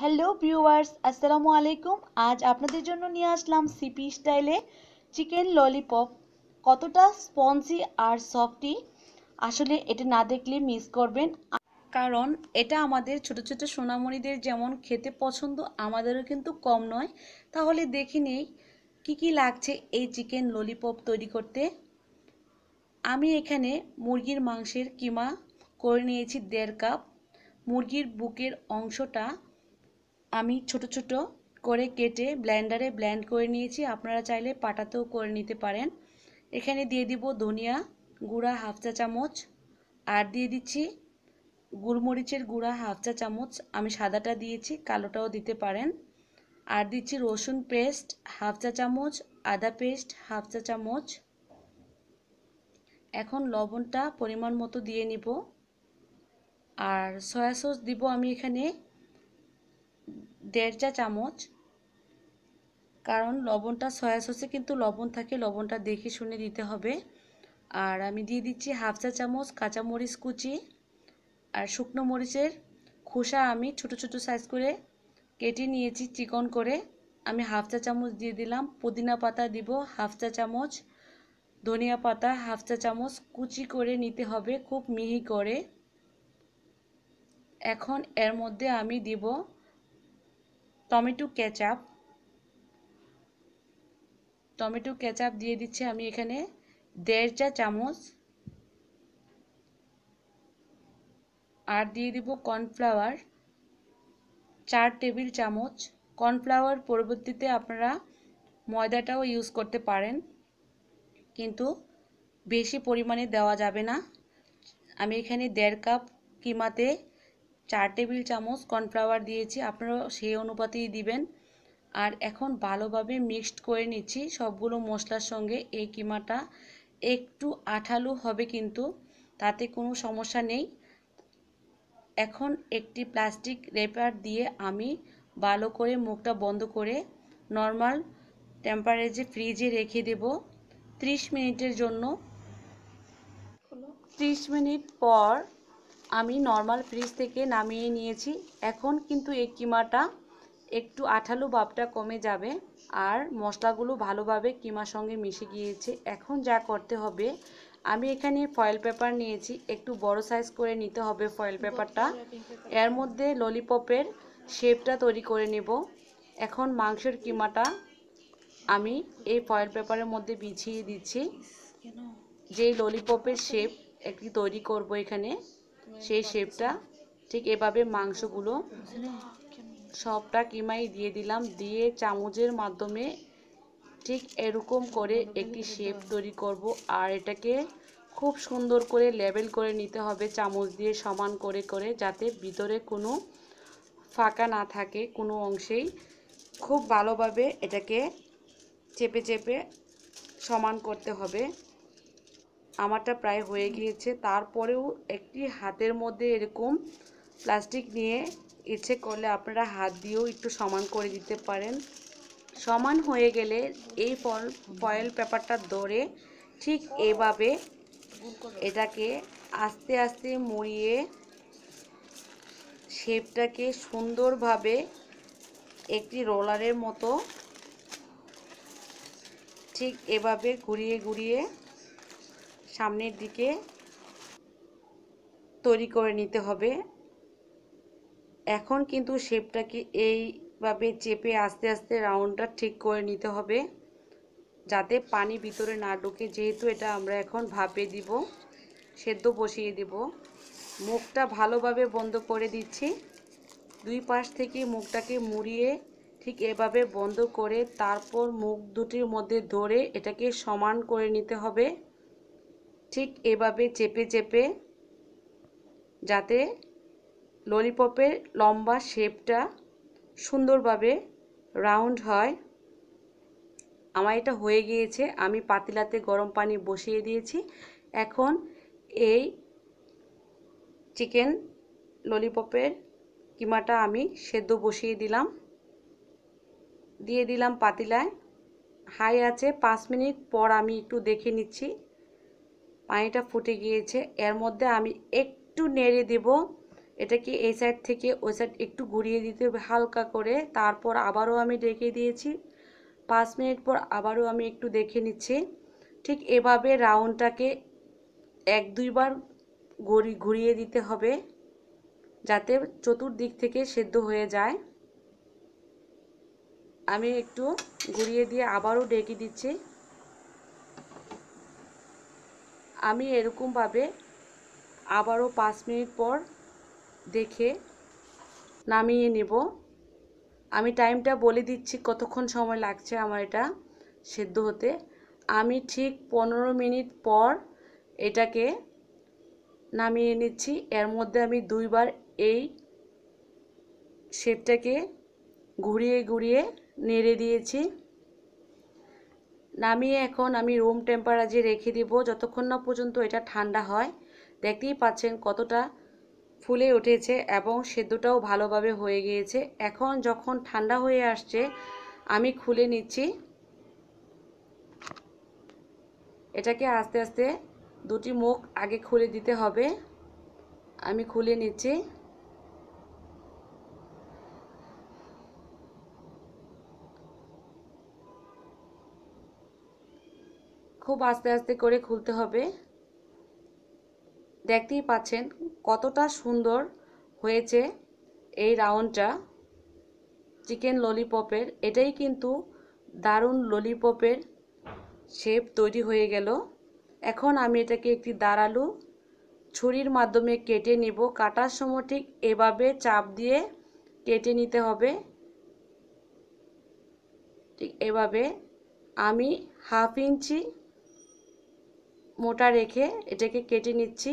hello viewers আসসালামু আলাইকুম আজ আপনাদের জন্য নিয়ে আসলাম সিপি স্টাইলে চিকেন ললিপপ কতটা স্পঞ্জি আর সফটি আসলে এটা না দেখলে মিস করবেন কারণ এটা আমাদের ছোট ছোট সোনামণিদের যেমন খেতে পছন্দ আমাদেরও কিন্তু কম নয় তাহলে দেখে নেই কী কী লাগছে এই চিকেন ললিপপ তৈরি করতে আমি এখানে মুরগির মাংসের কিমা করে নিয়েছি দেড় কাপ মুরগির বুকের অংশটা আমি ছোট ছোট করে কেটে ব্ল্যান্ডারে ব্ল্যান্ড করে নিয়েছি আপনারা চাইলে পাটাতেও করে নিতে পারেন এখানে দিয়ে দিব ধনিয়া গুঁড়া হাফ চা চামচ আর দিয়ে দিচ্ছি গুলমরিচের গুঁড়া হাফ চা চামচ আমি সাদাটা দিয়েছি কালোটাও দিতে পারেন আর দিচ্ছি রসুন পেস্ট হাফ চা চামচ আদা পেস্ট হাফ চা চামচ এখন লবণটা পরিমাণ মতো দিয়ে নিব আর সয়া সস দিব আমি এখানে দেড় চা চামচ কারণ লবণটা সয়া সসে কিন্তু লবণ থাকে লবণটা দেখে শুনে দিতে হবে আর আমি দিয়ে দিচ্ছি হাফ চা চামচ কাঁচামরিচ কুচি আর শুকনো মরিচের খোসা আমি ছোট ছোট সাইজ করে কেটে নিয়েছি চিকন করে আমি হাফ চা চামচ দিয়ে দিলাম পুদিনা পাতা দিব হাফ চা চামচ ধনিয়া পাতা হাফ চা চামচ কুচি করে নিতে হবে খুব মিহি করে এখন এর মধ্যে আমি দিব টমেটো কেচাপ টমেটো কেচাপ দিয়ে দিচ্ছি আমি এখানে দেড় চা চামচ আর দিয়ে দিব কর্নফ্লাওয়ার চার টেবিল চামচ কর্নফ্লাওয়ার পরবর্তীতে আপনারা ময়দাটাও ইউজ করতে পারেন কিন্তু বেশি পরিমাণে দেওয়া যাবে না আমি এখানে দেড় কাপ কিমাতে চার টেবিল চামচ কর্নফ্লাওয়ার দিয়েছি আপনারাও সেই অনুপাতেই দিবেন আর এখন ভালোভাবে মিক্সড করে নিচ্ছি সবগুলো মশলার সঙ্গে এই কিমাটা একটু আঠালো হবে কিন্তু তাতে কোনো সমস্যা নেই এখন একটি প্লাস্টিক রেপার দিয়ে আমি ভালো করে মুখটা বন্ধ করে নর্মাল টেম্পারেচারে ফ্রিজে রেখে দেব 30 মিনিটের জন্য 30 মিনিট পর আমি নর্মাল ফ্রিজ থেকে নামিয়ে নিয়েছি এখন কিন্তু এই কিমাটা একটু আঠালো ভাবটা কমে যাবে আর মশলাগুলো ভালোভাবে কিমার সঙ্গে মিশে গিয়েছে এখন যা করতে হবে আমি এখানে ফয়েল পেপার নিয়েছি একটু বড় সাইজ করে নিতে হবে ফয়েল পেপারটা এর মধ্যে ললিপপের শেপটা তৈরি করে নেব এখন মাংসের কিমাটা আমি এই ফয়েল পেপারের মধ্যে বিছিয়ে দিচ্ছি যেই ললিপপের শেপ একটি তৈরি করব এখানে মানে সেই শেপটা ঠিক এভাবে মাংসগুলো সবটা কিমাই দিয়ে দিলাম দিয়ে চামচের মাধ্যমে ঠিক এরকম করে একটি শেপ তৈরি করব আর এটাকে খুব সুন্দর করে লেবেল করে নিতে হবে চামচ দিয়ে সমান করে করে যাতে ভিতরে কোনো ফাঁকা না থাকে কোনো অংশেই খুব ভালোভাবে এটাকে চেপে চেপে সমান করতে হবে আমারটা প্রায় হয়ে গিয়েছে তারপরেও একটি হাতের মধ্যে এরকম প্লাস্টিক নিয়ে ইচ্ছে করলে আপনারা হাত দিয়েও একটু সমান করে দিতে পারেন সমান হয়ে গেলে এই ফল ফয়েল পেপারটা ধরে ঠিক এভাবে এটাকে আস্তে আস্তে মুড়িয়ে শেপটাকে সুন্দরভাবে একটি রোলারের মতো ঠিক এভাবে ঘুরিয়ে ঘুরিয়ে সামনের দিকে তৈরি করে নিতে হবে এখন কিন্তু শেপটাকে এইভাবে চেপে আস্তে আস্তে রাউন্ডটা ঠিক করে নিতে হবে যাতে পানি ভিতরে না ঢুকে যেহেতু এটা আমরা এখন ভাপে দিব সেদ্ধ বসিয়ে দিব মুখটা ভালোভাবে বন্ধ করে দিচ্ছি দুই পাশ থেকে মুখটাকে মুড়িয়ে ঠিক এভাবে বন্ধ করে তারপর মুখ দুটির মধ্যে ধরে এটাকে সমান করে নিতে হবে ঠিক এভাবে চেপে চেপে যাতে ললিপপের লম্বা শেপটা সুন্দরভাবে রাউন্ড হয় আমার এটা হয়ে গিয়েছে আমি পাতিলাতে গরম পানি বসিয়ে দিয়েছি এখন এই চিকেন ললিপপের কিমাটা আমি সেদ্ধ বসিয়ে দিলাম দিয়ে দিলাম পাতিলায় হাই আছে পাঁচ মিনিট পর আমি একটু দেখে নিচ্ছি পানিটা ফুটে গিয়েছে এর মধ্যে আমি একটু নেড়ে দেব এটাকে এই সাইড থেকে ওই সাইড একটু ঘুরিয়ে দিতে হবে হালকা করে তারপর আবারও আমি ডেকে দিয়েছি পাঁচ মিনিট পর আবারও আমি একটু দেখে নিচ্ছি ঠিক এভাবে রাউন্ডটাকে এক দুইবার ঘুরি ঘুরিয়ে দিতে হবে যাতে চতুর্দিক থেকে সেদ্ধ হয়ে যায় আমি একটু ঘুরিয়ে দিয়ে আবারও ডেকে দিচ্ছি আমি এরকমভাবে আবারও পাঁচ মিনিট পর দেখে নামিয়ে নেব আমি টাইমটা বলে দিচ্ছি কতক্ষণ সময় লাগছে আমার এটা সেদ্ধ হতে আমি ঠিক পনেরো মিনিট পর এটাকে নামিয়ে নিচ্ছি এর মধ্যে আমি দুইবার এই শেপটাকে ঘুরিয়ে ঘুরিয়ে নেড়ে দিয়েছি নামিয়ে এখন আমি রুম টেম্পারেচারে রেখে দিব যতক্ষণ না পর্যন্ত এটা ঠান্ডা হয় দেখতেই পাচ্ছেন কতটা ফুলে উঠেছে এবং সেদ্ধটাও ভালোভাবে হয়ে গিয়েছে এখন যখন ঠান্ডা হয়ে আসছে আমি খুলে নিচ্ছি এটাকে আস্তে আস্তে দুটি মুখ আগে খুলে দিতে হবে আমি খুলে নিচ্ছি খুব আস্তে আস্তে করে খুলতে হবে দেখতেই পাচ্ছেন কতটা সুন্দর হয়েছে এই রাউন্ডটা চিকেন ললিপপের এটাই কিন্তু দারুণ ললিপপের শেপ তৈরি হয়ে গেল এখন আমি এটাকে একটি দাঁড়ালু ছুরির মাধ্যমে কেটে নিব কাটার সময় ঠিক এভাবে চাপ দিয়ে কেটে নিতে হবে ঠিক এভাবে আমি হাফ ইঞ্চি মোটা রেখে এটাকে কেটে নিচ্ছি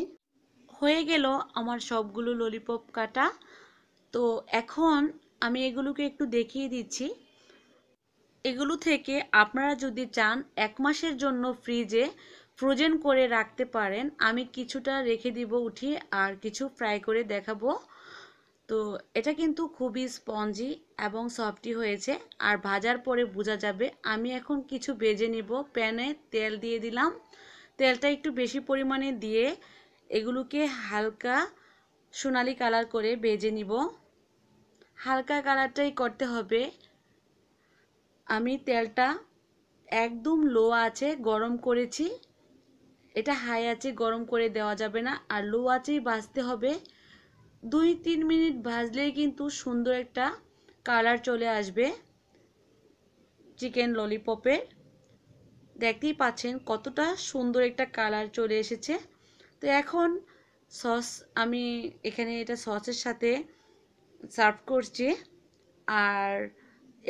হয়ে গেল আমার সবগুলো ললিপপ কাটা তো এখন আমি এগুলোকে একটু দেখিয়ে দিচ্ছি এগুলো থেকে আপনারা যদি চান এক মাসের জন্য ফ্রিজে ফ্রোজেন করে রাখতে পারেন আমি কিছুটা রেখে দিব উঠি আর কিছু ফ্রাই করে দেখাবো তো এটা কিন্তু খুবই স্পঞ্জি এবং সফটি হয়েছে আর ভাজার পরে বোঝা যাবে আমি এখন কিছু বেজে নিব প্যানে তেল দিয়ে দিলাম তেলটা একটু বেশি পরিমাণে দিয়ে এগুলোকে হালকা সোনালি কালার করে বেজে নিব হালকা কালারটাই করতে হবে আমি তেলটা একদম লো আছে গরম করেছি এটা হাই আছে গরম করে দেওয়া যাবে না আর লো আছেই ভাজতে হবে দুই তিন মিনিট ভাজলেই কিন্তু সুন্দর একটা কালার চলে আসবে চিকেন ললিপপের দেখতেই পাচ্ছেন কতটা সুন্দর একটা কালার চলে এসেছে তো এখন সস আমি এখানে এটা সসের সাথে সার্ভ করছি আর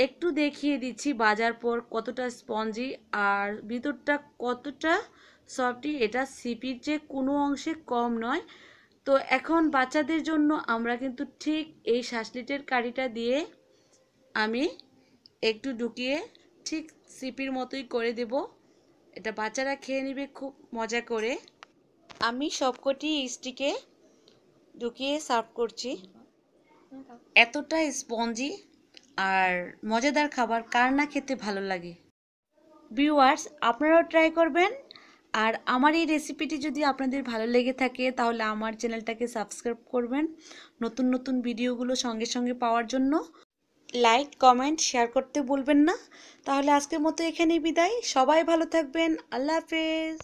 একটু দেখিয়ে দিচ্ছি বাজার পর কতটা স্পঞ্জি আর ভিতরটা কতটা সফটি এটা সিপির যে কোনো অংশে কম নয় তো এখন বাচ্চাদের জন্য আমরা কিন্তু ঠিক এই শাসলিটের কারিটা দিয়ে আমি একটু ঢুকিয়ে ঠিক সিপির মতোই করে দেবো এটা বাচ্চারা খেয়ে নিবে খুব মজা করে আমি সবকটি স্টিকে ঢুকিয়ে সার্ভ করছি এতটা স্পঞ্জি আর মজাদার খাবার কার না খেতে ভালো লাগে ভিউয়ার্স আপনারাও ট্রাই করবেন আর আমার এই রেসিপিটি যদি আপনাদের ভালো লেগে থাকে তাহলে আমার চ্যানেলটাকে সাবস্ক্রাইব করবেন নতুন নতুন ভিডিওগুলো সঙ্গে সঙ্গে পাওয়ার জন্য লাইক কমেন্ট শেয়ার করতে ভুলবেন না তাহলে আজকের মতো এখানেই বিদায় সবাই ভালো থাকবেন আল্লাহ হাফেজ